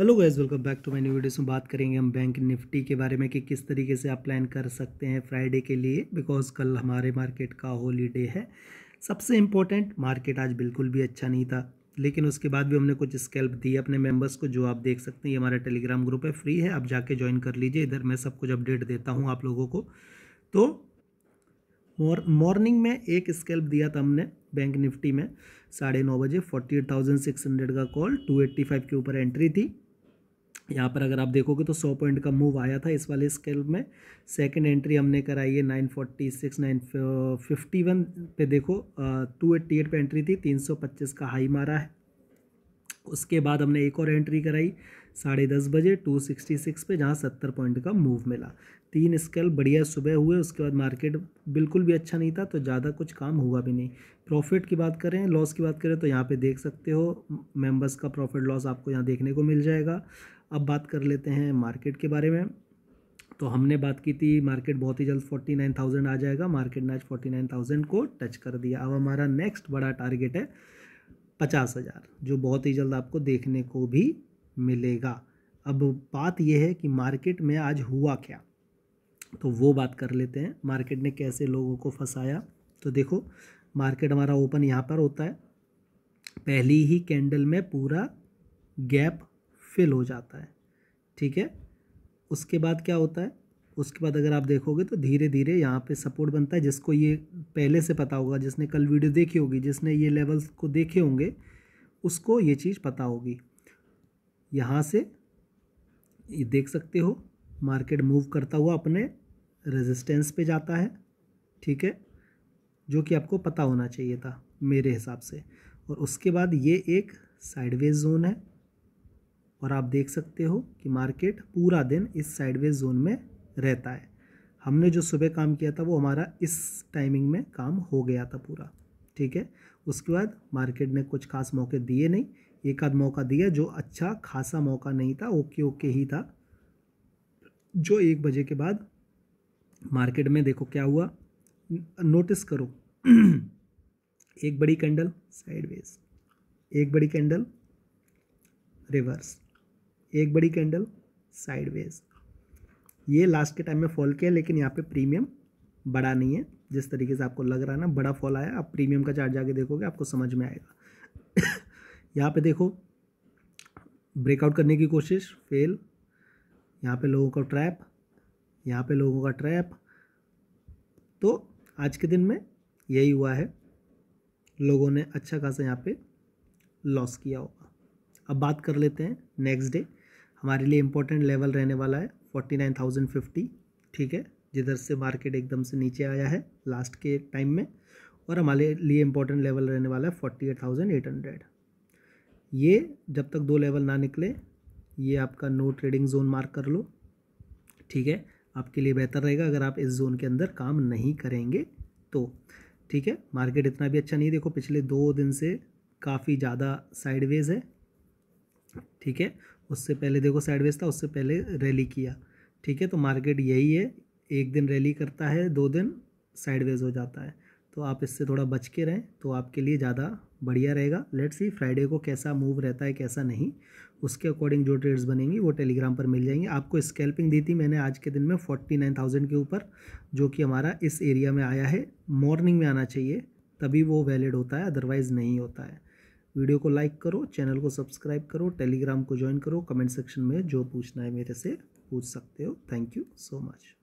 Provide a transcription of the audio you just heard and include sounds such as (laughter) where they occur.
hello guys welcome back to my new videos में बात करेंगे हम बैंक निफ्टी के बारे में कि किस तरीके से आप प्लान कर सकते हैं फ्राइडे के लिए बिकॉज कल हमारे मार्केट का हॉलीडे है सबसे इम्पोर्टेंट मार्केट आज बिल्कुल भी अच्छा नहीं था लेकिन उसके बाद भी हमने कुछ स्केल्प दिए अपने मेंबर्स को जो आप देख सकते हैं ये हमारा टेलीग्राम ग्रुप है फ्री है आप जाके ज्वाइन कर लीजिए इधर मैं सब कुछ अपडेट देता हूँ आप लोगों को तो मॉर्निंग में एक स्केल्प दिया था हमने बैंक निफ्टी में साढ़े नौ बजे forty eight thousand six hundred का कॉल टू एट्टी फाइव के ऊपर एंट्री थी यहाँ पर अगर आप देखोगे तो सौ पॉइंट का मूव आया था इस वाले स्केल में सेकंड एंट्री हमने कराई है nine forty six nine fifty one पे देखो टू एट्टी एट पर एंट्री थी तीन सौ पच्चीस का हाई मारा है उसके बाद हमने एक और एंट्री कराई साढ़े दस बजे टू सिक्सटी सिक्स पे जहाँ सत्तर पॉइंट का मूव मिला तीन स्केल बढ़िया सुबह हुए उसके बाद मार्केट बिल्कुल भी अच्छा नहीं था तो ज़्यादा कुछ काम हुआ भी नहीं प्रॉफिट की बात करें लॉस की बात करें तो यहाँ पे देख सकते हो मेंबर्स का प्रॉफिट लॉस आपको यहाँ देखने को मिल जाएगा अब बात कर लेते हैं मार्केट के बारे में तो हमने बात की थी मार्केट बहुत ही जल्द फोर्टी नाइन थाउजेंड आ जाएगा मार्केट ने आज फोर्टी नाइन थाउजेंड को टच कर दिया अब हमारा नेक्स्ट बड़ा टारगेट है पचास हज़ार जो बहुत ही जल्द आपको देखने को भी मिलेगा अब बात यह है कि मार्केट में आज हुआ क्या तो वो बात कर लेते हैं मार्केट ने कैसे लोगों को फंसाया तो देखो मार्केट हमारा ओपन यहाँ पर होता है पहली ही कैंडल में पूरा गैप फेल हो जाता है ठीक है उसके बाद क्या होता है उसके बाद अगर आप देखोगे तो धीरे धीरे यहाँ पे सपोर्ट बनता है जिसको ये पहले से पता होगा जिसने कल वीडियो देखी होगी जिसने ये लेवल्स को देखे होंगे उसको ये चीज़ पता होगी यहाँ से ये देख सकते हो मार्केट मूव करता हुआ अपने रेजिस्टेंस पे जाता है ठीक है जो कि आपको पता होना चाहिए था मेरे हिसाब से और उसके बाद ये एक साइडवेज जोन है और आप देख सकते हो कि मार्केट पूरा दिन इस साइडवेज जोन में रहता है हमने जो सुबह काम किया था वो हमारा इस टाइमिंग में काम हो गया था पूरा ठीक है उसके बाद मार्केट ने कुछ खास मौके दिए नहीं एक आध मौका दिया जो अच्छा खासा मौका नहीं था ओके ओके ही था जो एक बजे के बाद मार्केट में देखो क्या हुआ नोटिस करो (clears throat) एक बड़ी कैंडल साइडवेज एक बड़ी कैंडल रिवर्स एक बड़ी कैंडल साइडवेज ये लास्ट के टाइम में फॉल किया लेकिन यहाँ पे प्रीमियम बड़ा नहीं है जिस तरीके से आपको लग रहा है ना बड़ा फॉल आया आप प्रीमियम का चार्ज जाके देखोगे आपको समझ में आएगा (coughs) यहाँ पे देखो ब्रेकआउट करने की कोशिश फेल यहाँ पे लोगों का ट्रैप यहाँ पे लोगों का ट्रैप तो आज के दिन में यही हुआ है लोगों ने अच्छा खासा यहाँ पे लॉस किया होगा अब बात कर लेते हैं नेक्स्ट डे हमारे लिए इम्पोर्टेंट लेवल रहने वाला है फोर्टी नाइन थाउजेंड फिफ्टी ठीक है जिधर से मार्केट एकदम से नीचे आया है लास्ट के टाइम में और हमारे लिए इम्पोर्टेंट लेवल रहने वाला है forty eight thousand eight hundred ये जब तक दो लेवल ना निकले ये आपका नो ट्रेडिंग जोन मार्क कर लो ठीक है आपके लिए बेहतर रहेगा अगर आप इस जोन के अंदर काम नहीं करेंगे तो ठीक है मार्केट इतना भी अच्छा नहीं देखो पिछले दो दिन से काफ़ी ज़्यादा साइडवेज है ठीक है उससे पहले देखो साइडवेज था उससे पहले रैली किया ठीक है तो मार्केट यही है एक दिन रैली करता है दो दिन साइडवेज हो जाता है तो आप इससे थोड़ा बच के रहें तो आपके लिए ज़्यादा बढ़िया रहेगा लेट्स सी फ्राइडे को कैसा मूव रहता है कैसा नहीं उसके अकॉर्डिंग जो ट्रेड्स बनेंगी वो टेलीग्राम पर मिल जाएंगी आपको स्कैल्पिंग दी थी मैंने आज के दिन में फोर्टी नाइन थाउजेंड के ऊपर जो कि हमारा इस एरिया में आया है मॉर्निंग में आना चाहिए तभी वो वैलिड होता है अदरवाइज़ नहीं होता है वीडियो को लाइक करो चैनल को सब्सक्राइब करो टेलीग्राम को ज्वाइन करो कमेंट सेक्शन में जो पूछना है मेरे से पूछ सकते हो थैंक यू सो मच